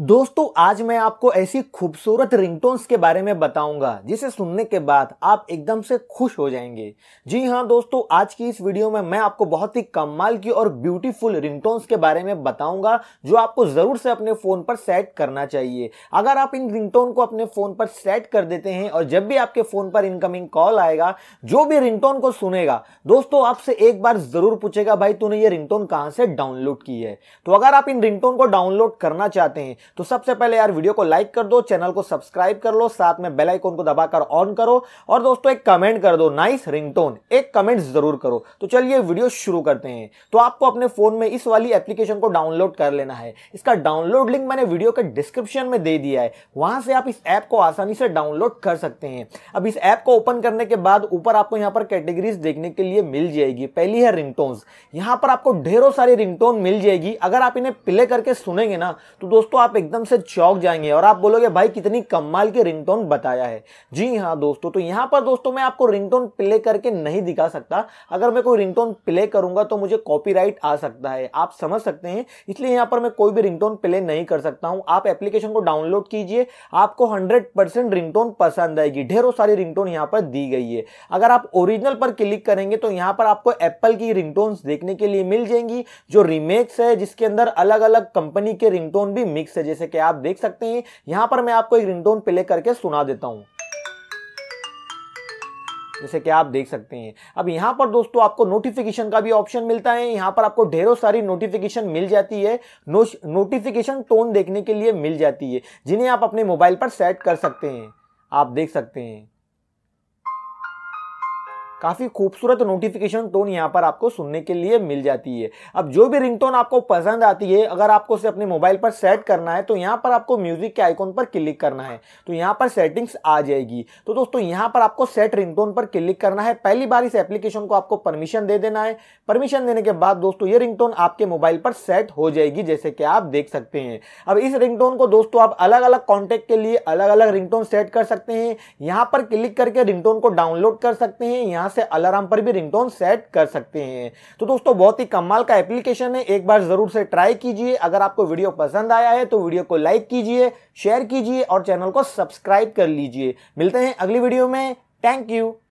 दोस्तों आज मैं आपको ऐसी खूबसूरत रिंगटोन्स के बारे में बताऊंगा जिसे सुनने के बाद आप एकदम से खुश हो जाएंगे जी हाँ दोस्तों आज की इस वीडियो में मैं आपको बहुत ही कमाल की और ब्यूटीफुल रिंगटोन्स के बारे में बताऊंगा जो आपको ज़रूर से अपने फ़ोन पर सेट करना चाहिए अगर आप इन रिंगटोन को अपने फ़ोन पर सेट कर देते हैं और जब भी आपके फ़ोन पर इनकमिंग कॉल आएगा जो भी रिंगटोन को सुनेगा दोस्तों आपसे एक बार ज़रूर पूछेगा भाई तूने ये रिंगटोन कहाँ से डाउनलोड की है तो अगर आप इन रिंगटोन को डाउनलोड करना चाहते हैं तो सबसे पहले यार वीडियो को लाइक कर दो चैनल को सब्सक्राइब कर लो साथ में बेल आइकन को दबाकर ऑन करो और दोस्तों एक कमेंट कर दो नाइस रिंगटोन एक कमेंट जरूर करो तो चलिए वीडियो शुरू करते हैं तो आपको अपने फोन में इस वाली एप्लीकेशन को डाउनलोड कर लेना है इसका डाउनलोड लिंक मैंने वीडियो के डिस्क्रिप्शन में दे दिया है वहां से आप इस ऐप को आसानी से डाउनलोड कर सकते हैं अब इस ऐप को ओपन करने के बाद ऊपर आपको यहाँ पर कैटेगरीज देखने के लिए मिल जाएगी पहली है रिंगटोन यहाँ पर आपको ढेरों सारी रिंगटोन मिल जाएगी अगर आप इन्हें प्ले करके सुनेंगे ना तो दोस्तों आप एकदम से चौक जाएंगे और आप बोलोगे भाई कितनी कमाल की रिंगटोन बताया है जी हाँ दोस्तों तो यहाँ पर दोस्तों मैं आपको रिंगटोन प्ले करके नहीं दिखा सकता अगर मैं कोई रिंगटोन प्ले करूंगा तो मुझे कॉपीराइट आ सकता है आप समझ सकते हैं इसलिए यहाँ पर मैं कोई भी रिंगटोन प्ले नहीं कर सकता हूँ आप एप्लीकेशन को डाउनलोड कीजिए आपको हंड्रेड रिंगटोन पसंद आएगी ढेरों सारी रिंगटोन यहाँ पर दी गई है अगर आप ओरिजिनल पर क्लिक करेंगे तो यहाँ पर आपको एप्पल की रिंगटोन देखने के लिए मिल जाएंगी जो रिमेक्स है जिसके अंदर अलग अलग कंपनी के रिंगटोन भी मिक्स है जैसे कि आप देख सकते हैं यहां पर मैं आपको एक रिंगटोन प्ले करके सुना देता हूं जैसे कि आप देख सकते हैं अब यहाँ पर दोस्तों आपको नोटिफिकेशन का भी ऑप्शन मिलता है यहाँ पर आपको ढेरों सारी नोटिफिकेशन मिल जाती है नो, नोटिफिकेशन टोन देखने के लिए मिल जाती है जिन्हें आप अपने मोबाइल पर सेट कर सकते हैं आप देख सकते हैं काफ़ी खूबसूरत नोटिफिकेशन टोन यहाँ पर आपको सुनने के लिए मिल जाती है अब जो भी रिंगटोन आपको पसंद आती है अगर आपको उसे अपने मोबाइल पर सेट करना है तो यहाँ पर आपको म्यूजिक के आइकॉन पर क्लिक करना है तो यहाँ पर सेटिंग्स आ जाएगी तो दोस्तों यहाँ पर आपको सेट रिंगटोन पर क्लिक करना है पहली बार इस एप्लीकेशन को आपको परमिशन दे देना है परमिशन देने के बाद दोस्तों ये रिंगटोन आपके मोबाइल पर सेट हो जाएगी जैसे कि आप देख सकते हैं अब इस रिंगटोन को दोस्तों आप अलग अलग कॉन्टेक्ट के लिए अलग अलग रिंगटोन सेट कर सकते हैं यहाँ पर क्लिक करके रिंगटोन को डाउनलोड कर सकते हैं यहाँ यहाँ से अलार्म पर भी रिंगटोन सेट कर सकते हैं तो दोस्तों बहुत ही कमाल का एप्लीकेशन है एक बार ज़रूर से ट्राई कीजिए अगर आपको वीडियो पसंद आया है तो वीडियो को लाइक कीजिए शेयर कीजिए और चैनल को सब्सक्राइब कर लीजिए मिलते हैं अगली वीडियो में थैंक यू